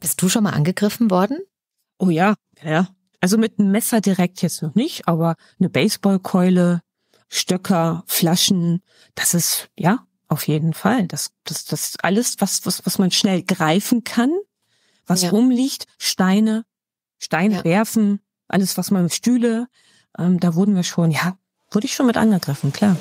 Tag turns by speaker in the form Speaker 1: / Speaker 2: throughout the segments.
Speaker 1: Bist du schon mal angegriffen worden? Oh ja, ja. Also mit einem Messer direkt jetzt noch nicht, aber eine Baseballkeule, Stöcker, Flaschen, das ist, ja, auf jeden Fall. Das, das, das alles, was, was, was man schnell greifen kann, was ja. rumliegt, Steine, Steine ja. werfen, alles, was man, mit Stühle, ähm, da wurden wir schon, ja, wurde ich schon mit angegriffen, klar.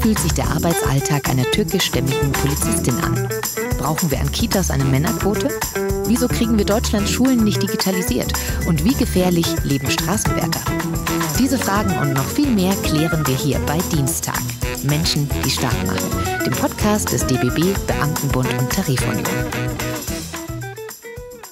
Speaker 2: fühlt sich der Arbeitsalltag einer türkischstämmigen Polizistin an? Brauchen wir an Kitas eine Männerquote? Wieso kriegen wir Deutschlands Schulen nicht digitalisiert? Und wie gefährlich leben Straßenwärter? Diese Fragen und noch viel mehr klären wir hier bei Dienstag. Menschen, die stark machen. Dem Podcast des DBB, Beamtenbund und Tarifunion.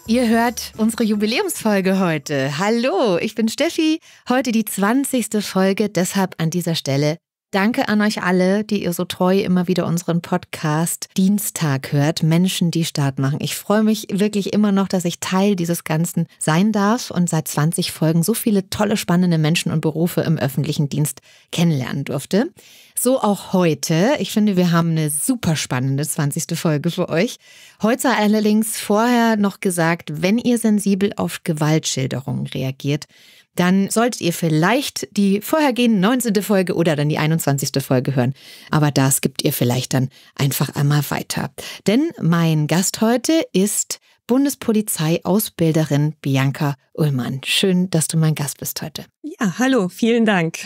Speaker 2: Ihr hört unsere Jubiläumsfolge heute. Hallo, ich bin Steffi. Heute die 20. Folge, deshalb an dieser Stelle Danke an euch alle, die ihr so treu immer wieder unseren Podcast Dienstag hört, Menschen, die Start machen. Ich freue mich wirklich immer noch, dass ich Teil dieses Ganzen sein darf und seit 20 Folgen so viele tolle, spannende Menschen und Berufe im öffentlichen Dienst kennenlernen durfte. So auch heute. Ich finde, wir haben eine super spannende 20. Folge für euch. Heute allerdings vorher noch gesagt, wenn ihr sensibel auf Gewaltschilderungen reagiert, dann solltet ihr vielleicht die vorhergehende 19. Folge oder dann die 21. Folge hören. Aber das gibt ihr vielleicht dann einfach einmal weiter. Denn mein Gast heute ist Bundespolizei-Ausbilderin Bianca Ullmann. Schön, dass du mein Gast bist heute.
Speaker 1: Ja, hallo, vielen Dank.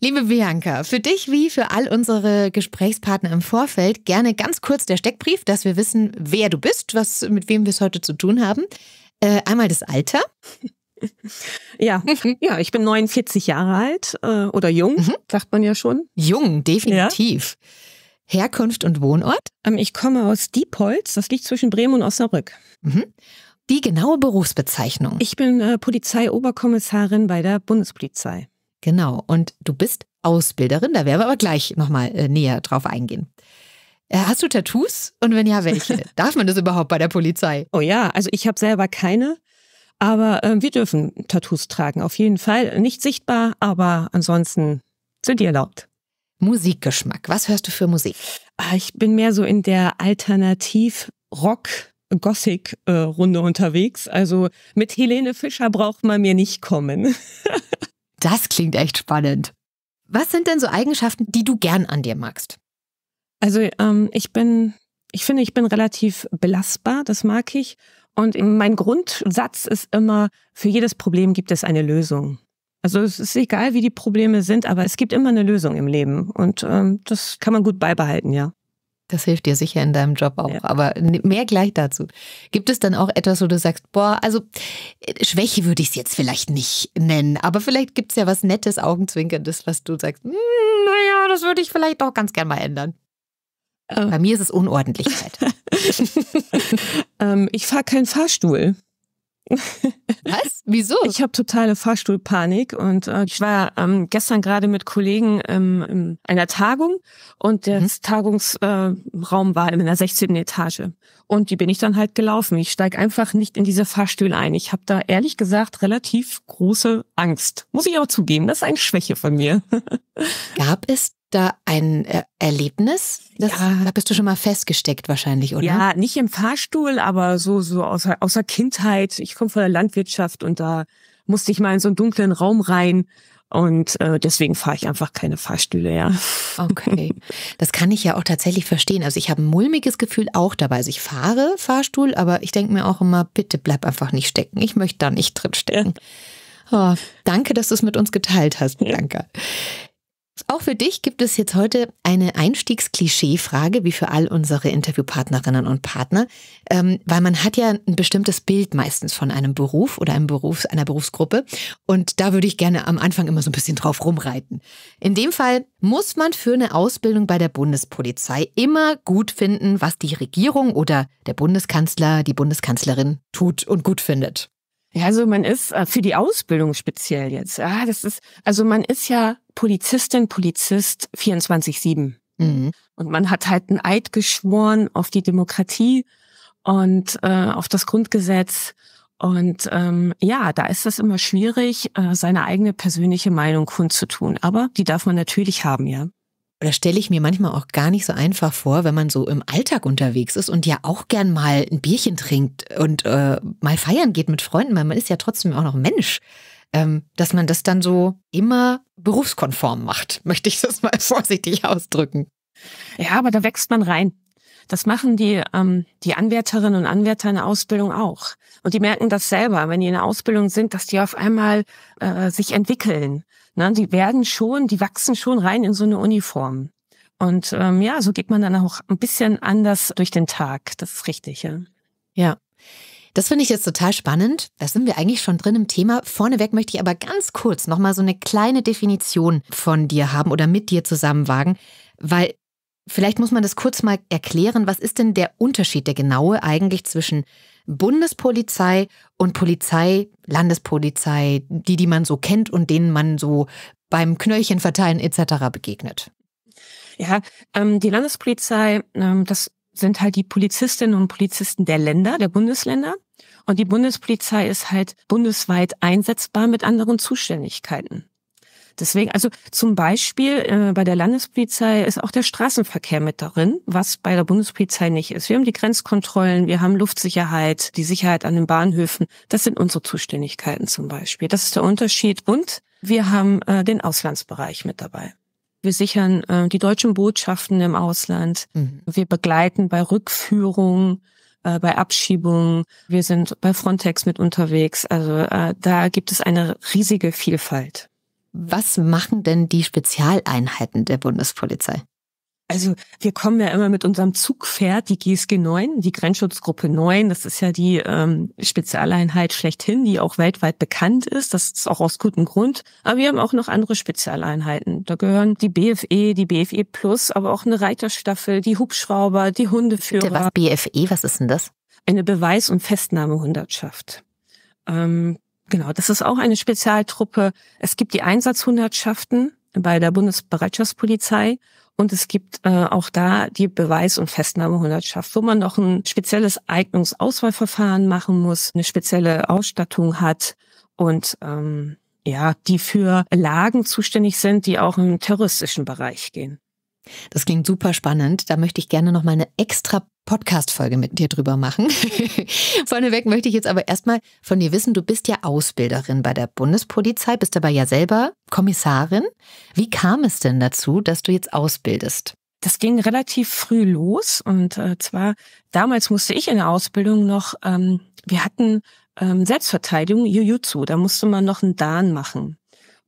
Speaker 2: Liebe Bianca, für dich wie für all unsere Gesprächspartner im Vorfeld gerne ganz kurz der Steckbrief, dass wir wissen, wer du bist, was, mit wem wir es heute zu tun haben. Äh, einmal das Alter
Speaker 1: ja, ja, ich bin 49 Jahre alt äh, oder jung, mhm. sagt man ja schon. Jung, definitiv. Ja. Herkunft und Wohnort? Ähm, ich komme aus Diepholz, das liegt zwischen Bremen und Osnabrück. Mhm. Die genaue Berufsbezeichnung? Ich bin äh, Polizeioberkommissarin bei der Bundespolizei. Genau, und du bist
Speaker 2: Ausbilderin, da werden wir aber gleich nochmal äh, näher drauf eingehen. Äh, hast du Tattoos?
Speaker 1: Und wenn ja, welche? Darf man das überhaupt bei der Polizei? Oh ja, also ich habe selber keine. Aber äh, wir dürfen Tattoos tragen, auf jeden Fall. Nicht sichtbar, aber ansonsten sind die erlaubt. Musikgeschmack. Was hörst du für Musik? Ah, ich bin mehr so in der Alternativ-Rock. Gothic-Runde äh, unterwegs. Also mit Helene Fischer braucht man mir nicht kommen. das klingt echt spannend. Was sind denn so Eigenschaften, die du gern an dir magst? Also ähm, ich bin, ich finde, ich bin relativ belastbar, das mag ich. Und mein Grundsatz ist immer, für jedes Problem gibt es eine Lösung. Also es ist egal, wie die Probleme sind, aber es gibt immer eine Lösung im Leben. Und ähm, das kann man gut beibehalten, ja. Das hilft dir sicher in
Speaker 2: deinem Job auch, ja. aber mehr gleich dazu. Gibt es dann auch etwas, wo du sagst, boah, also äh, Schwäche würde ich es jetzt vielleicht nicht nennen, aber vielleicht gibt es ja was Nettes, Augenzwinkerndes, was du sagst, hm, naja, das würde ich vielleicht auch ganz gern mal ändern. Äh. Bei mir ist es Unordentlichkeit.
Speaker 1: ähm, ich fahre keinen Fahrstuhl. Was? Wieso? Ich habe totale Fahrstuhlpanik und äh, ich war ähm, gestern gerade mit Kollegen ähm, in einer Tagung und der mhm. Tagungsraum äh, war in der 16. Etage und die bin ich dann halt gelaufen. Ich steige einfach nicht in diese Fahrstühle ein. Ich habe da ehrlich gesagt relativ große Angst. Muss ich aber zugeben, das ist eine Schwäche von mir. Gab es da ein äh, Erlebnis? Das, ja. Da bist du schon mal festgesteckt
Speaker 2: wahrscheinlich, oder? Ja,
Speaker 1: nicht im Fahrstuhl, aber so, so außer, außer Kindheit. Ich komme von der Landwirtschaft und da musste ich mal in so einen dunklen Raum rein. Und äh, deswegen fahre ich einfach keine Fahrstühle, ja. Okay. Das kann ich ja auch tatsächlich verstehen. Also ich habe ein mulmiges
Speaker 2: Gefühl auch dabei. Also ich fahre Fahrstuhl, aber ich denke mir auch immer, bitte bleib einfach nicht stecken. Ich möchte da nicht drin stecken. Ja. Oh, danke, dass du es mit uns geteilt hast, Bianca. Ja. Auch für dich gibt es jetzt heute eine Einstiegsklischee-Frage, wie für all unsere Interviewpartnerinnen und Partner, ähm, weil man hat ja ein bestimmtes Bild meistens von einem Beruf oder einem Berufs-, einer Berufsgruppe. Und da würde ich gerne am Anfang immer so ein bisschen drauf rumreiten. In dem Fall muss man für eine Ausbildung bei der Bundespolizei immer gut finden, was die Regierung oder der Bundeskanzler, die Bundeskanzlerin tut und gut findet.
Speaker 1: Ja, also man ist äh, für die Ausbildung speziell jetzt. Ah, das ist, also man ist ja Polizistin, Polizist 24-7. Mhm. Und man hat halt einen Eid geschworen auf die Demokratie und äh, auf das Grundgesetz. Und ähm, ja, da ist es immer schwierig, äh, seine eigene persönliche Meinung kundzutun. Aber die darf man natürlich haben, ja oder stelle ich mir manchmal auch gar nicht so einfach vor, wenn man so im Alltag
Speaker 2: unterwegs ist und ja auch gern mal ein Bierchen trinkt und äh, mal feiern geht mit Freunden, weil man ist ja trotzdem auch noch Mensch, ähm, dass man das dann so immer berufskonform macht, möchte ich das mal vorsichtig ausdrücken.
Speaker 1: Ja, aber da wächst man rein. Das machen die, ähm, die Anwärterinnen und Anwärter in der Ausbildung auch. Und die merken das selber, wenn die in der Ausbildung sind, dass die auf einmal äh, sich entwickeln na, ne, Die werden schon, die wachsen schon rein in so eine Uniform. Und ähm, ja, so geht man dann auch ein bisschen anders durch den Tag. Das ist richtig, ja. Ja. Das finde ich jetzt total spannend. Da sind wir
Speaker 2: eigentlich schon drin im Thema. Vorneweg möchte ich aber ganz kurz nochmal so eine kleine Definition von dir haben oder mit dir zusammenwagen, weil vielleicht muss man das kurz mal erklären. Was ist denn der Unterschied, der genaue eigentlich zwischen Bundespolizei und Polizei Landespolizei, die, die man so kennt und denen man so beim Knöllchen verteilen
Speaker 1: etc. begegnet? Ja, ähm, die Landespolizei, ähm, das sind halt die Polizistinnen und Polizisten der Länder, der Bundesländer. Und die Bundespolizei ist halt bundesweit einsetzbar mit anderen Zuständigkeiten. Deswegen, also zum Beispiel äh, bei der Landespolizei ist auch der Straßenverkehr mit darin, was bei der Bundespolizei nicht ist. Wir haben die Grenzkontrollen, wir haben Luftsicherheit, die Sicherheit an den Bahnhöfen. Das sind unsere Zuständigkeiten zum Beispiel. Das ist der Unterschied. Und wir haben äh, den Auslandsbereich mit dabei. Wir sichern äh, die deutschen Botschaften im Ausland. Mhm. Wir begleiten bei Rückführungen äh, bei Abschiebungen, wir sind bei Frontex mit unterwegs. Also äh, da gibt es eine riesige Vielfalt.
Speaker 2: Was machen denn die Spezialeinheiten der Bundespolizei?
Speaker 1: Also wir kommen ja immer mit unserem Zugpferd, die GSG 9, die Grenzschutzgruppe 9. Das ist ja die ähm, Spezialeinheit schlechthin, die auch weltweit bekannt ist. Das ist auch aus gutem Grund. Aber wir haben auch noch andere Spezialeinheiten. Da gehören die BFE, die BFE Plus, aber auch eine Reiterstaffel, die Hubschrauber, die Hundeführer. was BFE, was ist denn das? Eine Beweis- und Festnahmehundertschaft. Ähm, Genau, das ist auch eine Spezialtruppe. Es gibt die Einsatzhundertschaften bei der Bundesbereitschaftspolizei und es gibt äh, auch da die Beweis- und Festnahmehundertschaft, wo man noch ein spezielles Eignungsauswahlverfahren machen muss, eine spezielle Ausstattung hat und ähm, ja, die für Lagen zuständig sind, die auch im terroristischen Bereich gehen. Das klingt super spannend. Da möchte ich gerne noch mal eine extra
Speaker 2: Podcast-Folge mit dir drüber machen. Vorneweg möchte ich jetzt aber erstmal von dir wissen, du bist ja Ausbilderin bei der Bundespolizei, bist aber ja selber Kommissarin. Wie kam es denn dazu, dass du jetzt ausbildest?
Speaker 1: Das ging relativ früh los und äh, zwar damals musste ich in der Ausbildung noch, ähm, wir hatten ähm, Selbstverteidigung, Jujutsu, da musste man noch einen Dan machen.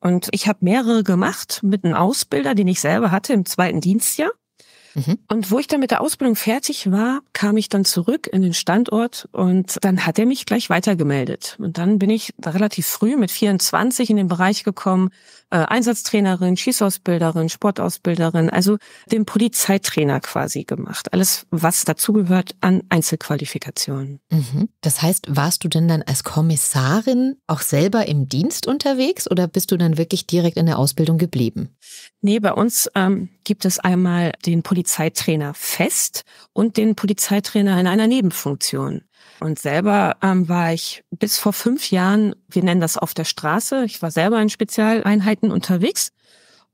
Speaker 1: Und ich habe mehrere gemacht mit einem Ausbilder, den ich selber hatte im zweiten Dienstjahr. Mhm. Und wo ich dann mit der Ausbildung fertig war, kam ich dann zurück in den Standort und dann hat er mich gleich weitergemeldet. Und dann bin ich relativ früh mit 24 in den Bereich gekommen, äh, Einsatztrainerin, Schießausbilderin, Sportausbilderin, also den Polizeitrainer quasi gemacht. Alles, was dazugehört an Einzelqualifikationen.
Speaker 2: Mhm. Das heißt, warst du denn dann als Kommissarin auch selber im Dienst unterwegs oder bist du dann wirklich direkt in der Ausbildung geblieben?
Speaker 1: Nee, bei uns ähm, gibt es einmal den Polizeitrainer fest und den Polizeitrainer in einer Nebenfunktion. Und selber ähm, war ich bis vor fünf Jahren, wir nennen das auf der Straße, ich war selber in Spezialeinheiten unterwegs.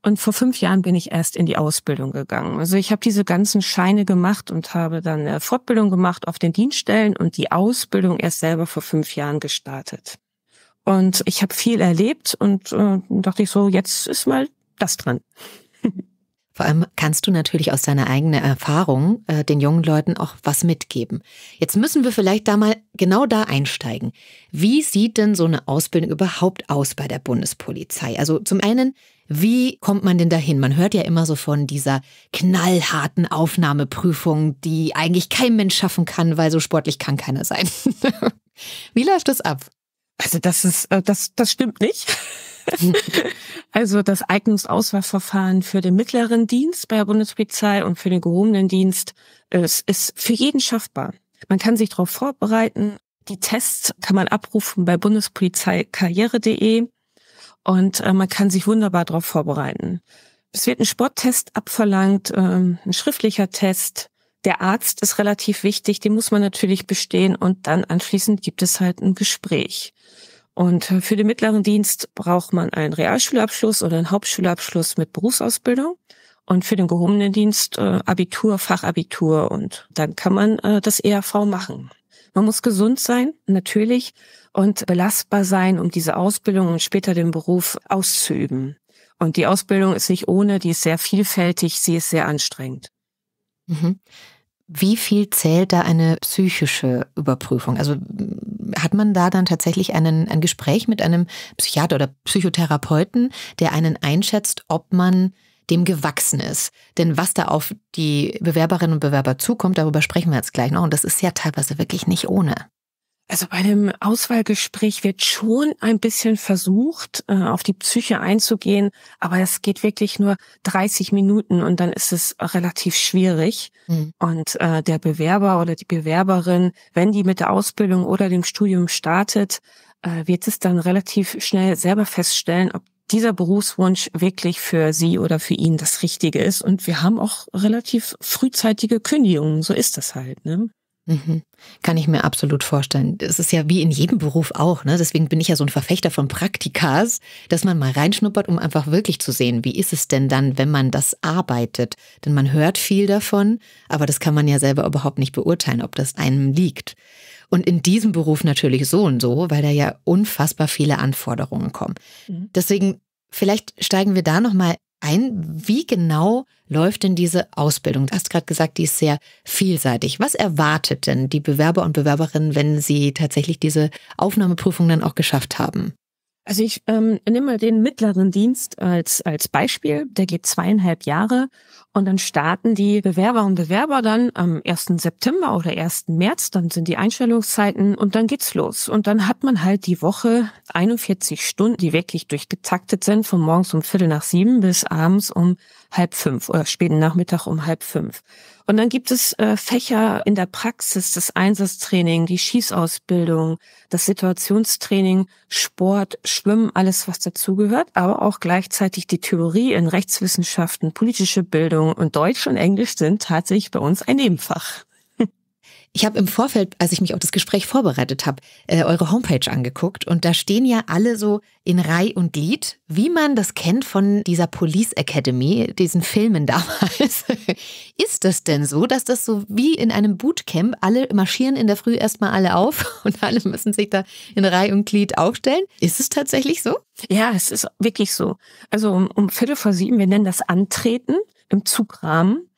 Speaker 1: Und vor fünf Jahren bin ich erst in die Ausbildung gegangen. Also ich habe diese ganzen Scheine gemacht und habe dann eine äh, Fortbildung gemacht auf den Dienststellen und die Ausbildung erst selber vor fünf Jahren gestartet. Und ich habe viel erlebt und äh, dachte ich so, jetzt ist mal das dran.
Speaker 2: Vor allem kannst du natürlich aus deiner eigenen Erfahrung äh, den jungen Leuten auch was mitgeben. Jetzt müssen wir vielleicht da mal genau da einsteigen. Wie sieht denn so eine Ausbildung überhaupt aus bei der Bundespolizei? Also zum einen, wie kommt man denn dahin? Man hört ja immer so von dieser knallharten Aufnahmeprüfung, die eigentlich kein Mensch schaffen kann, weil so sportlich kann keiner sein. wie läuft das ab? Also
Speaker 1: das ist, äh, das, das stimmt nicht. also das Eignungsauswahlverfahren für den mittleren Dienst bei der Bundespolizei und für den gehobenen Dienst ist, äh, ist für jeden schaffbar. Man kann sich darauf vorbereiten. Die Tests kann man abrufen bei bundespolizeikarriere.de und äh, man kann sich wunderbar darauf vorbereiten. Es wird ein Sporttest abverlangt, ähm, ein schriftlicher Test. Der Arzt ist relativ wichtig, den muss man natürlich bestehen und dann anschließend gibt es halt ein Gespräch. Und für den mittleren Dienst braucht man einen Realschulabschluss oder einen Hauptschulabschluss mit Berufsausbildung. Und für den gehobenen Dienst äh, Abitur, Fachabitur und dann kann man äh, das ERV machen. Man muss gesund sein, natürlich, und belastbar sein, um diese Ausbildung und später den Beruf auszuüben. Und die Ausbildung ist nicht ohne, die ist sehr vielfältig, sie ist sehr anstrengend. Mhm. Wie viel
Speaker 2: zählt da eine psychische Überprüfung? Also hat man da dann tatsächlich einen, ein Gespräch mit einem Psychiater oder Psychotherapeuten, der einen einschätzt, ob man dem gewachsen ist. Denn was da auf die Bewerberinnen und Bewerber zukommt, darüber sprechen wir jetzt gleich noch. Und das ist ja teilweise wirklich nicht ohne.
Speaker 1: Also bei dem Auswahlgespräch wird schon ein bisschen versucht, äh, auf die Psyche einzugehen, aber es geht wirklich nur 30 Minuten und dann ist es relativ schwierig. Mhm. Und äh, der Bewerber oder die Bewerberin, wenn die mit der Ausbildung oder dem Studium startet, äh, wird es dann relativ schnell selber feststellen, ob dieser Berufswunsch wirklich für sie oder für ihn das Richtige ist. Und wir haben auch relativ frühzeitige Kündigungen. So ist das halt. Ne?
Speaker 2: Mhm. Kann ich mir absolut vorstellen. Das ist ja wie in jedem Beruf auch. Ne? Deswegen bin ich ja so ein Verfechter von Praktikas, dass man mal reinschnuppert, um einfach wirklich zu sehen, wie ist es denn dann, wenn man das arbeitet. Denn man hört viel davon, aber das kann man ja selber überhaupt nicht beurteilen, ob das einem liegt. Und in diesem Beruf natürlich so und so, weil da ja unfassbar viele Anforderungen kommen. Mhm. Deswegen, vielleicht steigen wir da nochmal ein. Wie genau läuft denn diese Ausbildung? Du hast gerade gesagt, die ist sehr vielseitig. Was erwartet denn die Bewerber und Bewerberinnen, wenn sie tatsächlich diese Aufnahmeprüfung dann auch geschafft haben?
Speaker 1: Also ich ähm, nehme mal den mittleren Dienst als, als Beispiel. Der geht zweieinhalb Jahre und dann starten die Bewerber und Bewerber dann am 1. September oder 1. März, dann sind die Einstellungszeiten und dann geht's los. Und dann hat man halt die Woche 41 Stunden, die wirklich durchgetaktet sind, von morgens um Viertel nach sieben bis abends um halb fünf oder späten Nachmittag um halb fünf. Und dann gibt es äh, Fächer in der Praxis, das Einsatztraining, die Schießausbildung, das Situationstraining, Sport, Schwimmen, alles was dazugehört, aber auch gleichzeitig die Theorie in Rechtswissenschaften, politische Bildung und Deutsch und Englisch sind tatsächlich bei uns ein Nebenfach. Ich habe im Vorfeld, als ich mich auf das Gespräch vorbereitet habe, äh, eure Homepage angeguckt und da
Speaker 2: stehen ja alle so in Reih und Glied, wie man das kennt von dieser Police Academy, diesen Filmen damals. Ist das denn so, dass das so wie in einem Bootcamp alle marschieren in der Früh erstmal alle auf und alle müssen sich da in Reih und Glied aufstellen?
Speaker 1: Ist es tatsächlich so? Ja, es ist wirklich so. Also um, um Viertel vor sieben, wir nennen das Antreten im Zugrahmen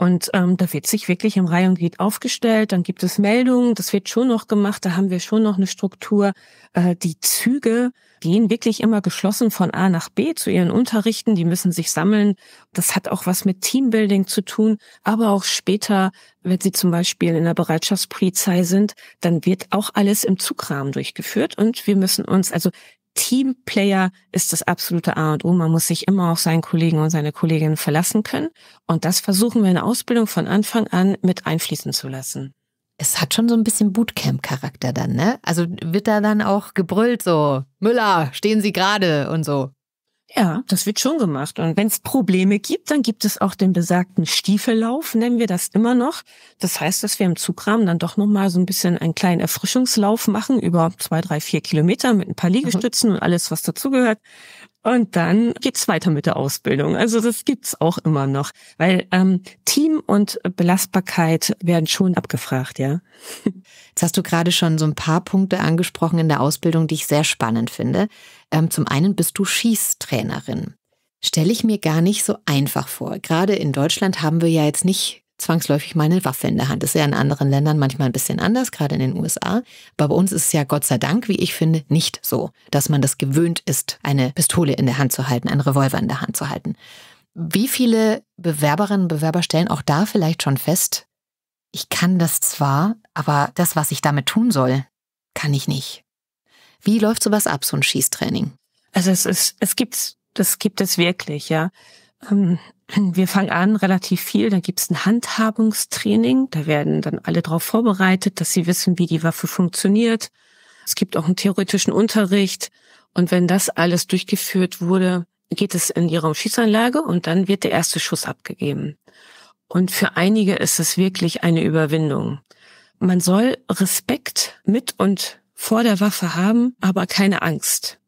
Speaker 1: und ähm, da wird sich wirklich im Reihe und Glied aufgestellt. Dann gibt es Meldungen, das wird schon noch gemacht, da haben wir schon noch eine Struktur. Äh, die Züge gehen wirklich immer geschlossen von A nach B zu ihren Unterrichten, die müssen sich sammeln. Das hat auch was mit Teambuilding zu tun, aber auch später, wenn sie zum Beispiel in der Bereitschaftspolizei sind, dann wird auch alles im Zugrahmen durchgeführt und wir müssen uns, also Teamplayer ist das absolute A und O. Man muss sich immer auf seinen Kollegen und seine Kolleginnen verlassen können. Und das versuchen wir in der Ausbildung von Anfang an mit einfließen zu lassen. Es hat schon so ein bisschen Bootcamp-Charakter dann, ne? Also wird da dann auch gebrüllt so, Müller, stehen Sie gerade und so. Ja, das wird schon gemacht. Und wenn es Probleme gibt, dann gibt es auch den besagten Stiefellauf, nennen wir das immer noch. Das heißt, dass wir im Zugrahmen dann doch nochmal so ein bisschen einen kleinen Erfrischungslauf machen über zwei, drei, vier Kilometer mit ein paar Liegestützen mhm. und alles, was dazugehört. Und dann geht's weiter mit der Ausbildung. Also das gibt's auch immer noch, weil ähm, Team und Belastbarkeit werden schon abgefragt, ja. Jetzt hast du gerade schon so ein paar Punkte angesprochen in der Ausbildung, die ich sehr
Speaker 2: spannend finde. Ähm, zum einen bist du Schießtrainerin. Stelle ich mir gar nicht so einfach vor. Gerade in Deutschland haben wir ja jetzt nicht zwangsläufig mal eine Waffe in der Hand. Das ist ja in anderen Ländern manchmal ein bisschen anders, gerade in den USA. Aber bei uns ist es ja Gott sei Dank, wie ich finde, nicht so, dass man das gewöhnt ist, eine Pistole in der Hand zu halten, einen Revolver in der Hand zu halten. Wie viele Bewerberinnen und Bewerber stellen auch da vielleicht schon fest, ich kann das zwar, aber das, was ich damit tun soll, kann ich nicht. Wie läuft sowas
Speaker 1: ab, so ein Schießtraining? Also es ist, es gibt, das gibt es wirklich, ja. Ähm, wir fangen an relativ viel, da gibt es ein Handhabungstraining, da werden dann alle darauf vorbereitet, dass sie wissen, wie die Waffe funktioniert. Es gibt auch einen theoretischen Unterricht und wenn das alles durchgeführt wurde, geht es in ihre Schießanlage und dann wird der erste Schuss abgegeben. Und für einige ist es wirklich eine Überwindung. Man soll Respekt mit und vor der Waffe haben, aber keine Angst.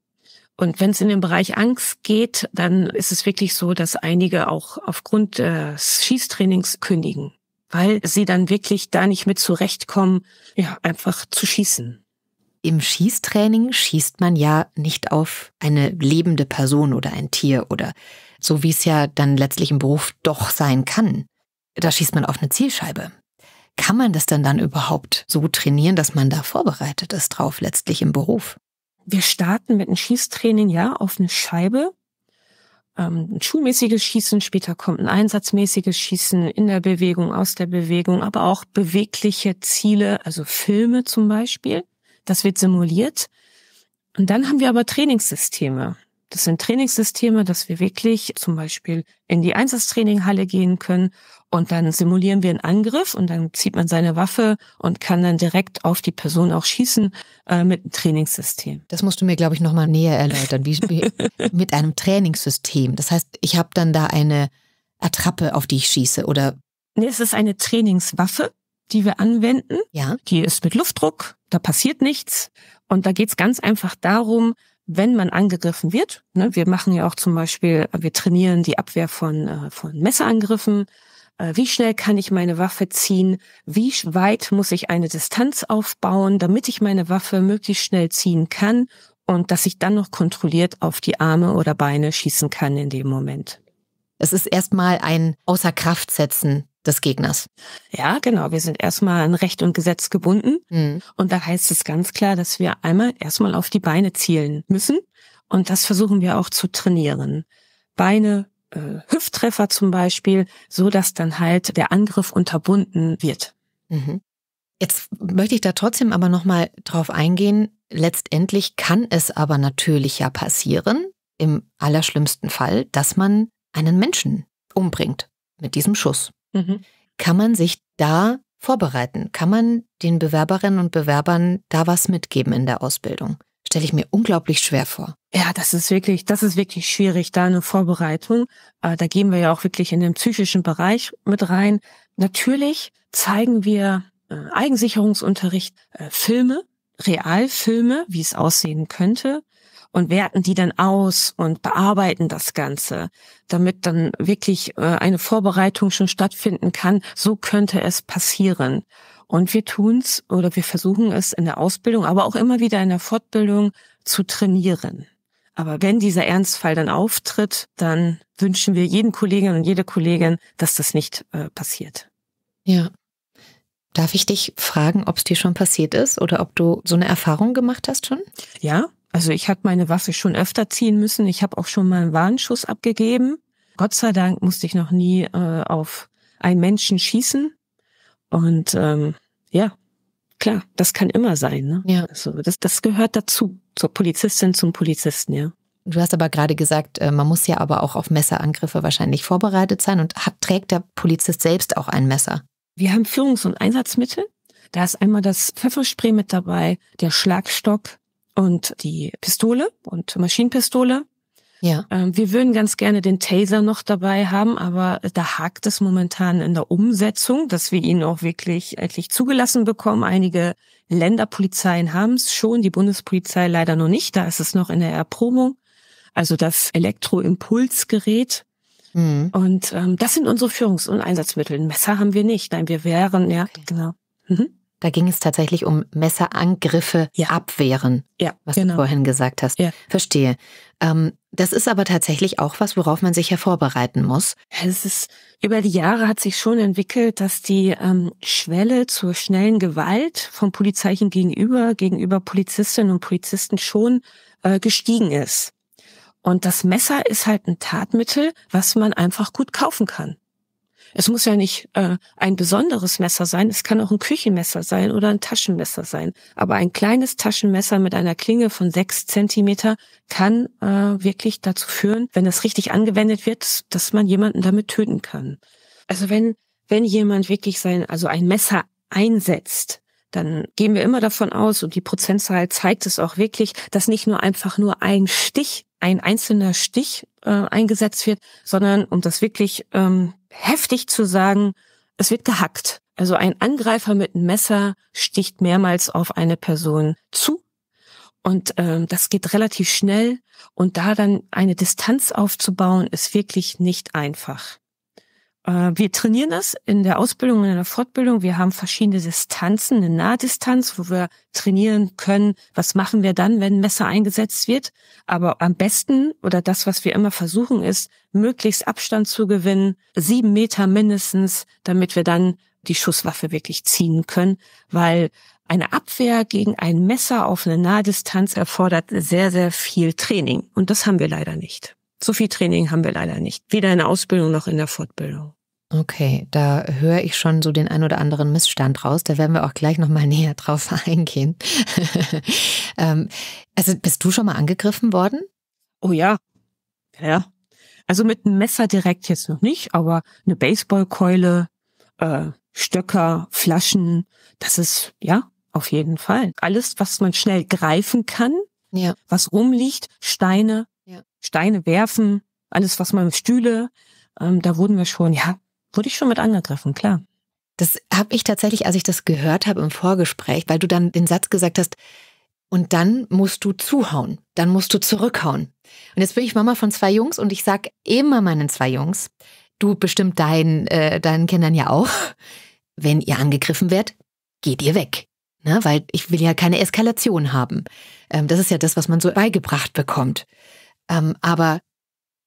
Speaker 1: Und wenn es in den Bereich Angst geht, dann ist es wirklich so, dass einige auch aufgrund des Schießtrainings kündigen, weil sie dann wirklich da nicht mit zurechtkommen, ja, einfach zu schießen. Im Schießtraining schießt
Speaker 2: man ja nicht auf eine lebende Person oder ein Tier oder so wie es ja dann letztlich im Beruf doch sein kann. Da schießt man auf eine Zielscheibe. Kann man das denn dann überhaupt so trainieren, dass man da vorbereitet ist drauf, letztlich im Beruf? Wir
Speaker 1: starten mit einem Schießtraining, ja, auf eine Scheibe. Ähm, ein schulmäßiges Schießen, später kommt ein einsatzmäßiges Schießen in der Bewegung, aus der Bewegung, aber auch bewegliche Ziele, also Filme zum Beispiel. Das wird simuliert. Und dann haben wir aber Trainingssysteme. Das sind Trainingssysteme, dass wir wirklich zum Beispiel in die Einsatztraininghalle gehen können und dann simulieren wir einen Angriff und dann zieht man seine Waffe und kann dann direkt auf die Person auch schießen äh, mit einem Trainingssystem. Das musst du
Speaker 2: mir, glaube ich, nochmal näher erläutern, wie, wie mit einem Trainingssystem. Das heißt, ich habe dann da eine
Speaker 1: Attrappe, auf die ich schieße, oder? Nee, es ist eine Trainingswaffe, die wir anwenden. Ja. Die ist mit Luftdruck, da passiert nichts. Und da geht's ganz einfach darum, wenn man angegriffen wird, ne, wir machen ja auch zum Beispiel, wir trainieren die Abwehr von, äh, von Messerangriffen, äh, wie schnell kann ich meine Waffe ziehen, wie weit muss ich eine Distanz aufbauen, damit ich meine Waffe möglichst schnell ziehen kann und dass ich dann noch kontrolliert auf die Arme oder Beine schießen kann in dem Moment. Es ist erstmal ein Außerkraftsetzen des Gegners. Ja, genau. Wir sind erstmal an Recht und Gesetz gebunden. Mhm. Und da heißt es ganz klar, dass wir einmal erstmal auf die Beine zielen müssen. Und das versuchen wir auch zu trainieren. Beine äh, Hüfttreffer zum Beispiel, so dass dann halt der Angriff unterbunden wird. Mhm. Jetzt möchte ich da trotzdem aber nochmal drauf eingehen. Letztendlich kann es
Speaker 2: aber natürlich ja passieren, im allerschlimmsten Fall, dass man einen Menschen umbringt mit diesem Schuss. Mhm. Kann man sich da vorbereiten? Kann man den Bewerberinnen und Bewerbern da was mitgeben in der Ausbildung? stelle ich mir unglaublich schwer vor.
Speaker 1: Ja, das ist wirklich, das ist wirklich schwierig, da eine Vorbereitung. Äh, da gehen wir ja auch wirklich in den psychischen Bereich mit rein. Natürlich zeigen wir äh, Eigensicherungsunterricht äh, Filme, Realfilme, wie es aussehen könnte und werten die dann aus und bearbeiten das Ganze, damit dann wirklich eine Vorbereitung schon stattfinden kann. So könnte es passieren. Und wir tun's oder wir versuchen es in der Ausbildung, aber auch immer wieder in der Fortbildung zu trainieren. Aber wenn dieser Ernstfall dann auftritt, dann wünschen wir jeden Kolleginnen und jede Kollegin, dass das nicht äh, passiert.
Speaker 2: Ja. Darf ich
Speaker 1: dich fragen, ob es dir schon passiert ist oder ob du so eine Erfahrung gemacht hast schon? Ja, also ich hatte meine Waffe schon öfter ziehen müssen. Ich habe auch schon mal einen Warnschuss abgegeben. Gott sei Dank musste ich noch nie äh, auf einen Menschen schießen. Und ähm, ja, klar, das kann immer sein. Ne? Ja. Also das, das gehört dazu, zur Polizistin,
Speaker 2: zum Polizisten, ja. Du hast aber gerade gesagt, äh, man muss ja aber auch auf Messerangriffe wahrscheinlich vorbereitet sein und hat, trägt der Polizist selbst auch ein Messer.
Speaker 1: Wir haben Führungs- und Einsatzmittel. Da ist einmal das Pfefferspray mit dabei, der Schlagstock und die Pistole und Maschinenpistole. Ja. Ähm, wir würden ganz gerne den Taser noch dabei haben, aber da hakt es momentan in der Umsetzung, dass wir ihn auch wirklich endlich zugelassen bekommen. Einige Länderpolizeien haben es schon, die Bundespolizei leider noch nicht. Da ist es noch in der Erprobung. Also das Elektroimpulsgerät, Mhm. Und ähm, das sind unsere Führungs- und Einsatzmittel. Ein Messer haben wir nicht. Nein, wir wären, ja, okay. genau.
Speaker 2: Mhm. Da ging es tatsächlich um Messerangriffe ja. abwehren, ja, was genau. du vorhin gesagt hast. Ja. Verstehe. Ähm, das ist aber tatsächlich auch was, worauf man sich ja vorbereiten muss.
Speaker 1: Es ist, über die Jahre hat sich schon entwickelt, dass die ähm, Schwelle zur schnellen Gewalt von Polizeichen gegenüber, gegenüber Polizistinnen und Polizisten schon äh, gestiegen ist. Und das Messer ist halt ein Tatmittel, was man einfach gut kaufen kann. Es muss ja nicht äh, ein besonderes Messer sein, es kann auch ein Küchenmesser sein oder ein Taschenmesser sein. Aber ein kleines Taschenmesser mit einer Klinge von sechs Zentimeter kann äh, wirklich dazu führen, wenn das richtig angewendet wird, dass man jemanden damit töten kann. Also wenn, wenn jemand wirklich sein, also ein Messer einsetzt, dann gehen wir immer davon aus, und die Prozentzahl zeigt es auch wirklich, dass nicht nur einfach nur ein Stich, ein einzelner Stich äh, eingesetzt wird, sondern um das wirklich ähm, heftig zu sagen, es wird gehackt. Also ein Angreifer mit einem Messer sticht mehrmals auf eine Person zu. Und ähm, das geht relativ schnell. Und da dann eine Distanz aufzubauen, ist wirklich nicht einfach. Äh, wir trainieren das in der Ausbildung, und in der Fortbildung. Wir haben verschiedene Distanzen, eine Nahdistanz, wo wir trainieren können. Was machen wir dann, wenn ein Messer eingesetzt wird? Aber am besten oder das, was wir immer versuchen, ist, möglichst Abstand zu gewinnen, sieben Meter mindestens, damit wir dann die Schusswaffe wirklich ziehen können, weil eine Abwehr gegen ein Messer auf eine Nahdistanz erfordert sehr, sehr viel Training. Und das haben wir leider nicht. So viel Training haben wir leider nicht. Weder in der Ausbildung noch in der Fortbildung.
Speaker 2: Okay, da höre ich schon so den ein oder anderen Missstand raus. Da werden wir auch gleich nochmal näher drauf eingehen. Ähm, also bist du schon mal
Speaker 1: angegriffen worden? Oh ja. Ja. Also mit einem Messer direkt jetzt noch nicht, aber eine Baseballkeule, äh, Stöcker, Flaschen, das ist, ja, auf jeden Fall. Alles, was man schnell greifen kann, ja. was rumliegt, Steine, Steine werfen, alles was man Stühle, ähm, da wurden wir schon, ja, wurde ich schon mit angegriffen, klar. Das habe ich tatsächlich, als ich das gehört
Speaker 2: habe im Vorgespräch, weil du dann den Satz gesagt hast, und dann musst du zuhauen, dann musst du zurückhauen. Und jetzt bin ich Mama von zwei Jungs und ich sag immer meinen zwei Jungs, du bestimmt deinen, äh, deinen Kindern ja auch, wenn ihr angegriffen werdet, geht ihr weg. Ne? Weil ich will ja keine Eskalation haben. Ähm, das ist ja das, was man so beigebracht bekommt. Ähm, aber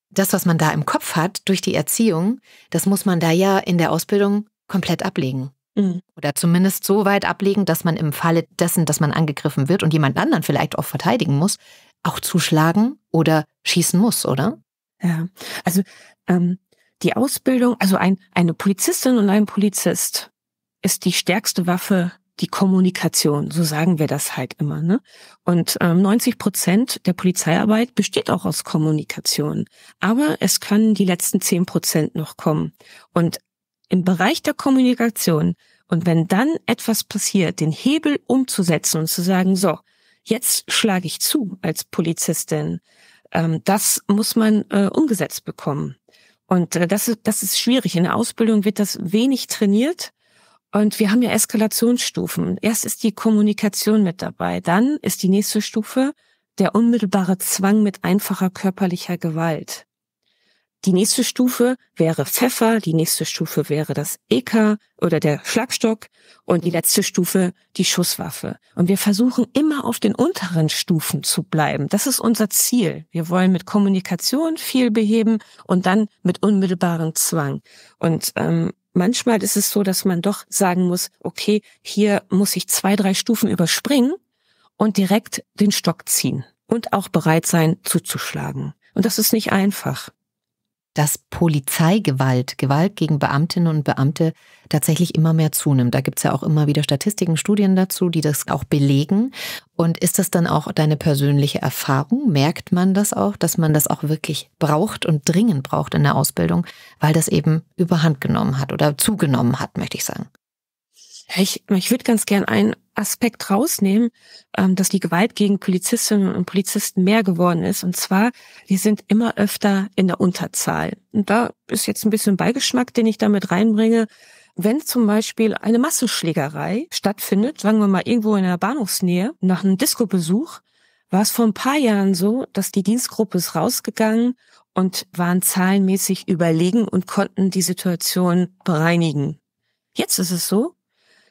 Speaker 2: das, was man da im Kopf hat durch die Erziehung, das muss man da ja in der Ausbildung komplett ablegen. Mhm. Oder zumindest so weit ablegen, dass man im Falle dessen, dass man angegriffen wird und jemand anderen vielleicht auch verteidigen muss,
Speaker 1: auch zuschlagen oder schießen muss, oder? Ja, also ähm, die Ausbildung, also ein, eine Polizistin und ein Polizist ist die stärkste Waffe, die Kommunikation, so sagen wir das halt immer. Ne? Und ähm, 90 Prozent der Polizeiarbeit besteht auch aus Kommunikation. Aber es können die letzten 10 Prozent noch kommen. Und im Bereich der Kommunikation, und wenn dann etwas passiert, den Hebel umzusetzen und zu sagen, so, jetzt schlage ich zu als Polizistin, ähm, das muss man äh, umgesetzt bekommen. Und äh, das, ist, das ist schwierig. In der Ausbildung wird das wenig trainiert und wir haben ja Eskalationsstufen. Erst ist die Kommunikation mit dabei, dann ist die nächste Stufe der unmittelbare Zwang mit einfacher körperlicher Gewalt. Die nächste Stufe wäre Pfeffer, die nächste Stufe wäre das EK oder der Schlagstock und die letzte Stufe die Schusswaffe. Und wir versuchen immer auf den unteren Stufen zu bleiben. Das ist unser Ziel. Wir wollen mit Kommunikation viel beheben und dann mit unmittelbarem Zwang. Und ähm, Manchmal ist es so, dass man doch sagen muss, okay, hier muss ich zwei, drei Stufen überspringen und direkt den Stock ziehen und auch bereit sein zuzuschlagen. Und das ist nicht einfach dass Polizeigewalt,
Speaker 2: Gewalt gegen Beamtinnen und Beamte tatsächlich immer mehr zunimmt. Da gibt es ja auch immer wieder Statistiken, Studien dazu, die das auch belegen. Und ist das dann auch deine persönliche Erfahrung? Merkt man das auch, dass man das auch wirklich braucht und dringend braucht in der Ausbildung, weil das eben
Speaker 1: überhand genommen hat oder zugenommen hat, möchte ich sagen? Ich, ich würde ganz gern ein, Aspekt rausnehmen, ähm, dass die Gewalt gegen Polizistinnen und Polizisten mehr geworden ist. Und zwar, wir sind immer öfter in der Unterzahl. Und da ist jetzt ein bisschen Beigeschmack, den ich damit reinbringe. Wenn zum Beispiel eine Massenschlägerei stattfindet, sagen wir mal irgendwo in der Bahnhofsnähe, nach einem Disco-Besuch, war es vor ein paar Jahren so, dass die Dienstgruppe ist rausgegangen und waren zahlenmäßig überlegen und konnten die Situation bereinigen. Jetzt ist es so,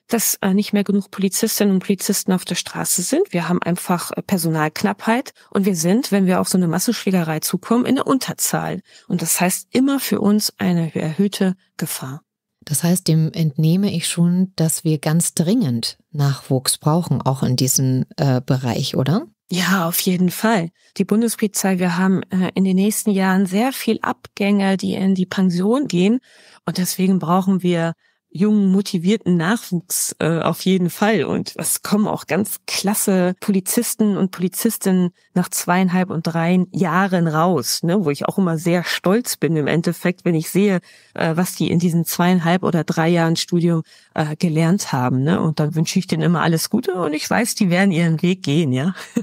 Speaker 1: dass äh, nicht mehr genug Polizistinnen und Polizisten auf der Straße sind. Wir haben einfach äh, Personalknappheit und wir sind, wenn wir auf so eine Massenschlägerei zukommen, in der Unterzahl. Und das heißt immer für uns eine erhöhte Gefahr. Das heißt, dem
Speaker 2: entnehme ich schon, dass wir ganz dringend Nachwuchs brauchen, auch in diesem äh, Bereich, oder?
Speaker 1: Ja, auf jeden Fall. Die Bundespolizei, wir haben äh, in den nächsten Jahren sehr viel Abgänger, die in die Pension gehen. Und deswegen brauchen wir jungen, motivierten Nachwuchs äh, auf jeden Fall. Und es kommen auch ganz klasse Polizisten und Polizistinnen nach zweieinhalb und drei Jahren raus, ne, wo ich auch immer sehr stolz bin im Endeffekt, wenn ich sehe, äh, was die in diesen zweieinhalb oder drei Jahren Studium äh, gelernt haben. Ne? Und dann wünsche ich denen immer alles Gute und ich weiß, die werden ihren Weg gehen, ja.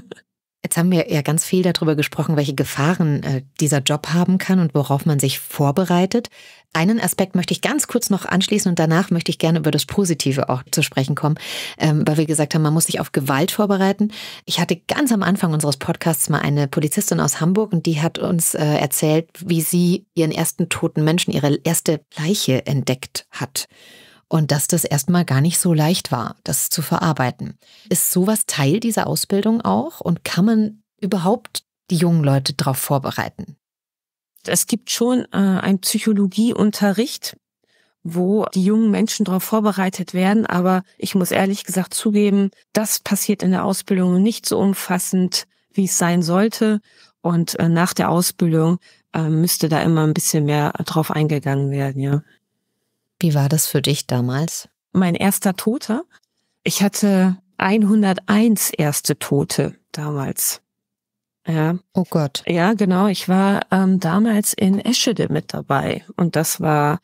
Speaker 1: Jetzt haben wir ja ganz
Speaker 2: viel darüber gesprochen, welche Gefahren äh, dieser Job haben kann und worauf man sich vorbereitet. Einen Aspekt möchte ich ganz kurz noch anschließen und danach möchte ich gerne über das Positive auch zu sprechen kommen, ähm, weil wir gesagt haben, man muss sich auf Gewalt vorbereiten. Ich hatte ganz am Anfang unseres Podcasts mal eine Polizistin aus Hamburg und die hat uns äh, erzählt, wie sie ihren ersten toten Menschen, ihre erste Leiche entdeckt hat und dass das erstmal gar nicht so leicht war, das zu verarbeiten. Ist sowas Teil dieser Ausbildung auch und kann man überhaupt die jungen Leute darauf vorbereiten?
Speaker 1: Es gibt schon äh, einen Psychologieunterricht, wo die jungen Menschen darauf vorbereitet werden. Aber ich muss ehrlich gesagt zugeben, das passiert in der Ausbildung nicht so umfassend, wie es sein sollte. Und äh, nach der Ausbildung äh, müsste da immer ein bisschen mehr drauf eingegangen werden, ja. Wie war das für dich damals? Mein erster Toter. Ich hatte 101 erste Tote damals. Ja. Oh Gott. Ja, genau. Ich war ähm, damals in Eschede mit dabei und das war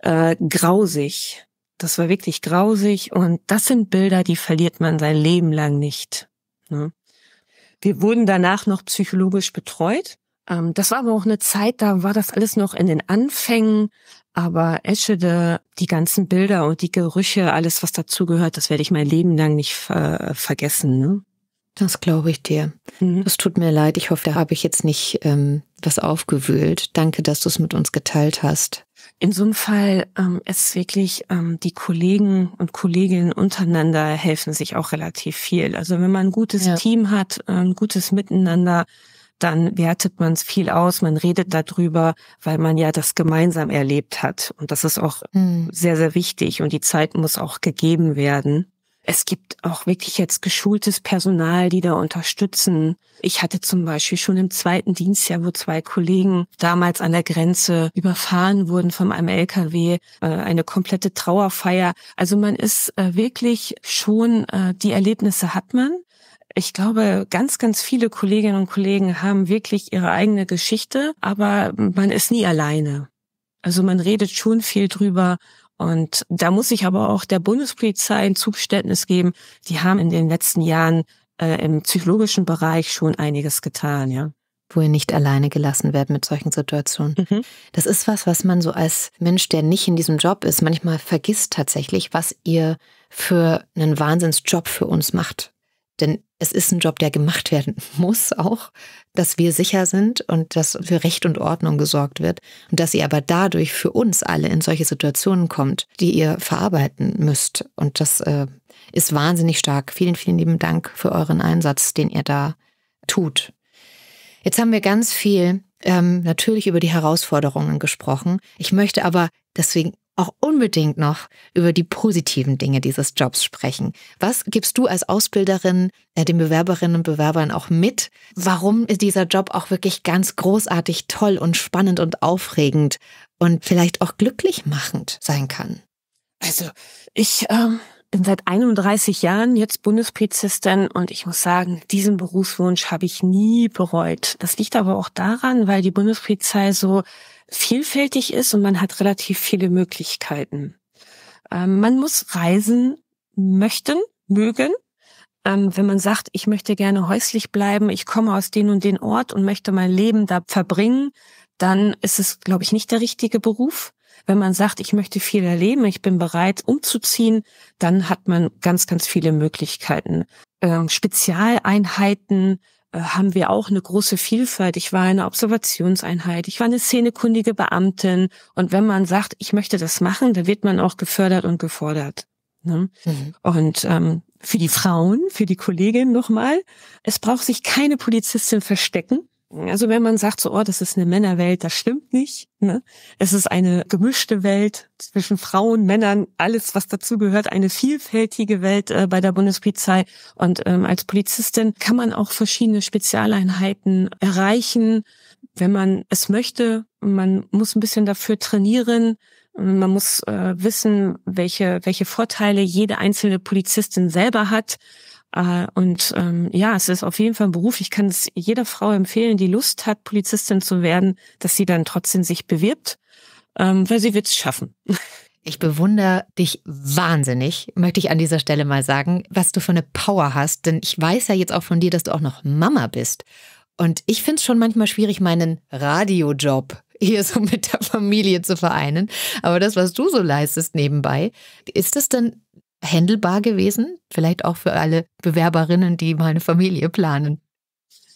Speaker 1: äh, grausig. Das war wirklich grausig und das sind Bilder, die verliert man sein Leben lang nicht. Ne? Wir wurden danach noch psychologisch betreut. Ähm, das war aber auch eine Zeit, da war das alles noch in den Anfängen. Aber Eschede, die ganzen Bilder und die Gerüche, alles, was dazugehört, das werde ich mein Leben lang nicht äh, vergessen. Ne? Das glaube ich dir. Mhm. Das tut mir
Speaker 2: leid. Ich hoffe, da habe ich jetzt nicht ähm, was aufgewühlt. Danke, dass du es mit uns geteilt hast.
Speaker 1: In so einem Fall ähm, ist wirklich ähm, die Kollegen und Kolleginnen untereinander helfen sich auch relativ viel. Also wenn man ein gutes ja. Team hat, äh, ein gutes Miteinander, dann wertet man es viel aus, man redet darüber, weil man ja das gemeinsam erlebt hat. Und das ist auch mhm. sehr, sehr wichtig und die Zeit muss auch gegeben werden. Es gibt auch wirklich jetzt geschultes Personal, die da unterstützen. Ich hatte zum Beispiel schon im zweiten Dienstjahr, wo zwei Kollegen damals an der Grenze überfahren wurden von einem LKW, äh, eine komplette Trauerfeier. Also man ist äh, wirklich schon, äh, die Erlebnisse hat man. Ich glaube, ganz, ganz viele Kolleginnen und Kollegen haben wirklich ihre eigene Geschichte, aber man ist nie alleine. Also man redet schon viel drüber. Und da muss ich aber auch der Bundespolizei ein Zugeständnis geben. Die haben in den letzten Jahren äh, im psychologischen Bereich schon einiges
Speaker 2: getan, ja wo ihr nicht alleine gelassen werdet mit solchen Situationen. Mhm. Das ist was, was man so als Mensch, der nicht in diesem Job ist, manchmal vergisst tatsächlich, was ihr für einen Wahnsinnsjob für uns macht. Denn es ist ein Job, der gemacht werden muss auch, dass wir sicher sind und dass für Recht und Ordnung gesorgt wird und dass ihr aber dadurch für uns alle in solche Situationen kommt, die ihr verarbeiten müsst. Und das äh, ist wahnsinnig stark. Vielen, vielen lieben Dank für euren Einsatz, den ihr da tut. Jetzt haben wir ganz viel ähm, natürlich über die Herausforderungen gesprochen. Ich möchte aber deswegen auch unbedingt noch über die positiven Dinge dieses Jobs sprechen. Was gibst du als Ausbilderin äh, den Bewerberinnen und Bewerbern auch mit, warum dieser Job auch wirklich ganz großartig, toll und spannend und aufregend und vielleicht auch glücklich machend sein kann?
Speaker 1: Also ich ähm, bin seit 31 Jahren jetzt Bundespolizistin und ich muss sagen, diesen Berufswunsch habe ich nie bereut. Das liegt aber auch daran, weil die Bundespolizei so vielfältig ist und man hat relativ viele Möglichkeiten. Ähm, man muss reisen möchten, mögen. Ähm, wenn man sagt, ich möchte gerne häuslich bleiben, ich komme aus den und den Ort und möchte mein Leben da verbringen, dann ist es, glaube ich, nicht der richtige Beruf. Wenn man sagt, ich möchte viel erleben, ich bin bereit umzuziehen, dann hat man ganz, ganz viele Möglichkeiten. Ähm, Spezialeinheiten äh, haben wir auch eine große Vielfalt. Ich war eine Observationseinheit, ich war eine szenekundige Beamtin. Und wenn man sagt, ich möchte das machen, dann wird man auch gefördert und gefordert. Ne? Mhm. Und ähm, für die Frauen, für die Kolleginnen nochmal, es braucht sich keine Polizistin verstecken also wenn man sagt so, oh, das ist eine Männerwelt, das stimmt nicht. Ne? Es ist eine gemischte Welt zwischen Frauen, Männern, alles, was dazu gehört, eine vielfältige Welt äh, bei der Bundespolizei. Und ähm, als Polizistin kann man auch verschiedene Spezialeinheiten erreichen, wenn man es möchte. Man muss ein bisschen dafür trainieren. Man muss äh, wissen, welche, welche Vorteile jede einzelne Polizistin selber hat. Äh, und ähm, ja, es ist auf jeden Fall ein Beruf. Ich kann es jeder Frau empfehlen, die Lust hat, Polizistin zu werden, dass sie dann trotzdem sich bewirbt, ähm, weil sie wird es schaffen. Ich bewundere dich wahnsinnig, möchte ich an dieser Stelle mal
Speaker 2: sagen, was du für eine Power hast. Denn ich weiß ja jetzt auch von dir, dass du auch noch Mama bist. Und ich finde es schon manchmal schwierig, meinen Radiojob hier so mit der Familie zu vereinen. Aber das, was du so leistest nebenbei, ist das denn händelbar gewesen?
Speaker 1: Vielleicht auch für alle Bewerberinnen, die mal eine Familie planen.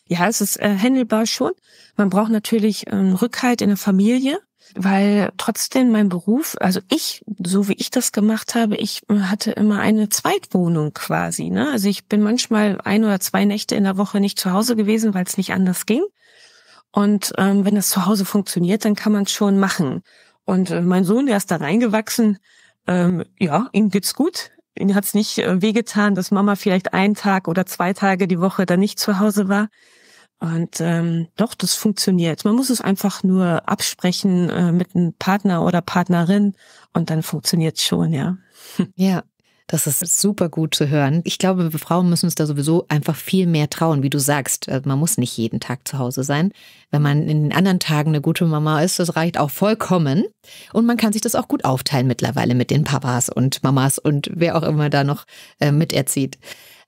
Speaker 1: Ja, es ist äh, händelbar schon. Man braucht natürlich ähm, Rückhalt in der Familie, weil trotzdem mein Beruf, also ich, so wie ich das gemacht habe, ich äh, hatte immer eine Zweitwohnung quasi. Ne? Also ich bin manchmal ein oder zwei Nächte in der Woche nicht zu Hause gewesen, weil es nicht anders ging. Und ähm, wenn das zu Hause funktioniert, dann kann man es schon machen. Und äh, mein Sohn, der ist da reingewachsen, ähm, ja, ihm geht's gut. Ihm hat's nicht äh, wehgetan, dass Mama vielleicht einen Tag oder zwei Tage die Woche dann nicht zu Hause war. Und ähm, doch, das funktioniert. Man muss es einfach nur absprechen äh, mit einem Partner oder Partnerin und dann funktioniert schon, ja.
Speaker 2: Ja, das ist super gut zu hören. Ich glaube, wir Frauen müssen uns da sowieso einfach viel mehr trauen, wie du sagst. Also man muss nicht jeden Tag zu Hause sein. Wenn man in den anderen Tagen eine gute Mama ist, das reicht auch vollkommen. Und man kann sich das auch gut aufteilen mittlerweile mit den Papas und Mamas und wer auch immer da noch äh, miterzieht.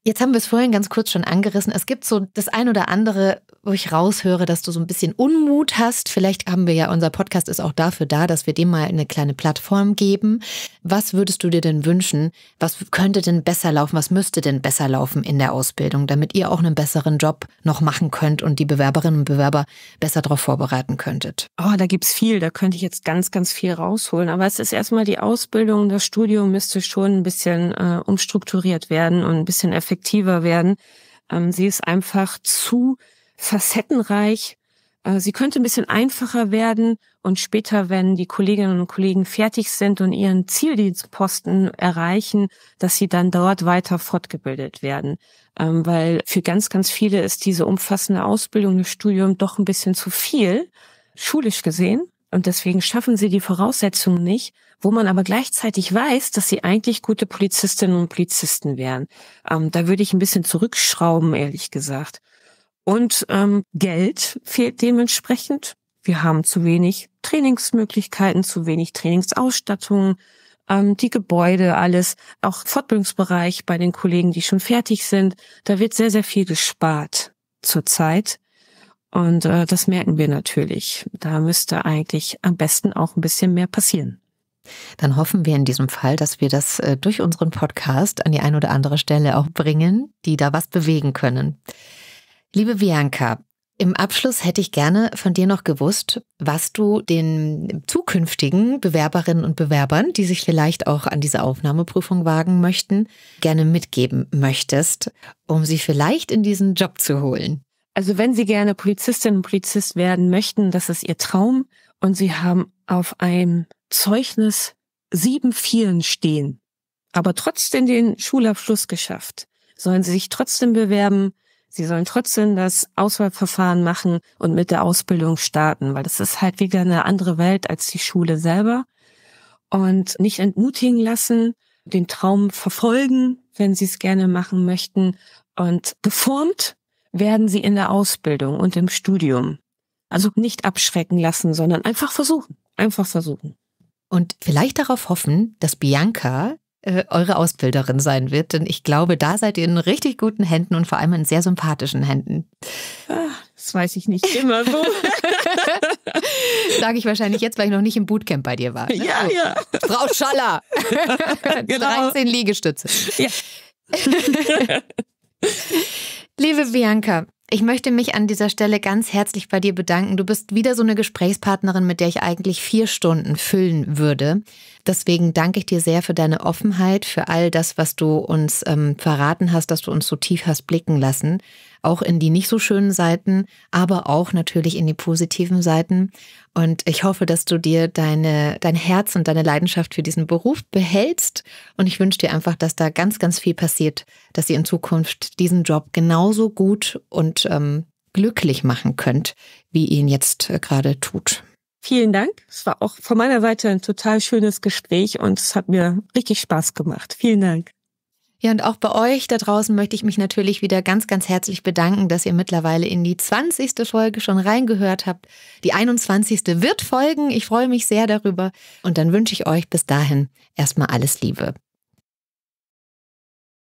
Speaker 2: Jetzt haben wir es vorhin ganz kurz schon angerissen. Es gibt so das ein oder andere, wo ich raushöre, dass du so ein bisschen Unmut hast. Vielleicht haben wir ja, unser Podcast ist auch dafür da, dass wir dem mal eine kleine Plattform geben. Was würdest du dir denn wünschen? Was könnte denn besser laufen? Was müsste denn besser laufen in der Ausbildung, damit ihr auch einen besseren Job noch machen könnt und die Bewerberinnen und Bewerber besser darauf vorbereiten könntet?
Speaker 1: Oh, da gibt's viel. Da könnte ich jetzt ganz, ganz viel rausholen. Aber es ist erstmal die Ausbildung. Das Studium müsste schon ein bisschen äh, umstrukturiert werden und ein bisschen effektiv effektiver werden. Ähm, sie ist einfach zu facettenreich. Äh, sie könnte ein bisschen einfacher werden und später, wenn die Kolleginnen und Kollegen fertig sind und ihren Zieldienstposten erreichen, dass sie dann dort weiter fortgebildet werden. Ähm, weil für ganz, ganz viele ist diese umfassende Ausbildung, das Studium doch ein bisschen zu viel, schulisch gesehen. Und deswegen schaffen sie die Voraussetzungen nicht, wo man aber gleichzeitig weiß, dass sie eigentlich gute Polizistinnen und Polizisten wären. Ähm, da würde ich ein bisschen zurückschrauben, ehrlich gesagt. Und ähm, Geld fehlt dementsprechend. Wir haben zu wenig Trainingsmöglichkeiten, zu wenig Trainingsausstattungen, ähm, die Gebäude, alles, auch Fortbildungsbereich bei den Kollegen, die schon fertig sind. Da wird sehr, sehr viel gespart zurzeit. Und äh, das merken wir natürlich. Da müsste eigentlich am besten auch ein bisschen mehr passieren. Dann hoffen wir in diesem Fall, dass wir das äh, durch unseren Podcast an die eine oder
Speaker 2: andere Stelle auch bringen, die da was bewegen können. Liebe Bianca, im Abschluss hätte ich gerne von dir noch gewusst, was du den zukünftigen Bewerberinnen und Bewerbern, die sich vielleicht auch an diese Aufnahmeprüfung wagen möchten, gerne
Speaker 1: mitgeben möchtest, um sie vielleicht in diesen Job zu holen. Also wenn Sie gerne Polizistin und Polizist werden möchten, das ist Ihr Traum und Sie haben auf einem Zeugnis sieben Vieren stehen, aber trotzdem den Schulabschluss geschafft, sollen Sie sich trotzdem bewerben, Sie sollen trotzdem das Auswahlverfahren machen und mit der Ausbildung starten, weil das ist halt wieder eine andere Welt als die Schule selber. Und nicht entmutigen lassen, den Traum verfolgen, wenn Sie es gerne machen möchten und geformt werden sie in der Ausbildung und im Studium. Also nicht abschrecken lassen, sondern einfach versuchen. Einfach versuchen.
Speaker 2: Und vielleicht darauf hoffen, dass Bianca äh, eure Ausbilderin sein wird, denn ich glaube, da seid ihr in richtig guten Händen und vor allem in sehr sympathischen Händen. Ach, das weiß ich nicht immer so. Sage ich wahrscheinlich jetzt, weil ich noch nicht im Bootcamp bei dir war. Ne? Ja, ja. Frau Schaller. genau. 13 Liegestütze. Ja. Liebe Bianca, ich möchte mich an dieser Stelle ganz herzlich bei dir bedanken. Du bist wieder so eine Gesprächspartnerin, mit der ich eigentlich vier Stunden füllen würde. Deswegen danke ich dir sehr für deine Offenheit, für all das, was du uns ähm, verraten hast, dass du uns so tief hast blicken lassen auch in die nicht so schönen Seiten, aber auch natürlich in die positiven Seiten. Und ich hoffe, dass du dir deine, dein Herz und deine Leidenschaft für diesen Beruf behältst. Und ich wünsche dir einfach, dass da ganz, ganz viel passiert, dass ihr in Zukunft diesen Job genauso gut und ähm, glücklich machen könnt, wie ihr ihn jetzt äh, gerade tut.
Speaker 1: Vielen Dank. Es war auch von meiner Seite ein total schönes Gespräch und es hat mir richtig Spaß gemacht. Vielen Dank. Ja, und auch
Speaker 2: bei euch da draußen möchte ich mich natürlich wieder ganz, ganz herzlich bedanken, dass ihr mittlerweile in die 20. Folge schon reingehört habt. Die 21. wird folgen. Ich freue mich sehr darüber. Und dann wünsche ich euch bis dahin erstmal alles Liebe.